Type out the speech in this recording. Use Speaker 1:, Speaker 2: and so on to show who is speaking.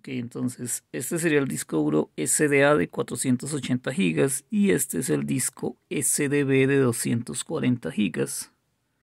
Speaker 1: Ok, entonces este sería el disco duro SDA de 480
Speaker 2: GB y este es el disco SDB de 240 GB.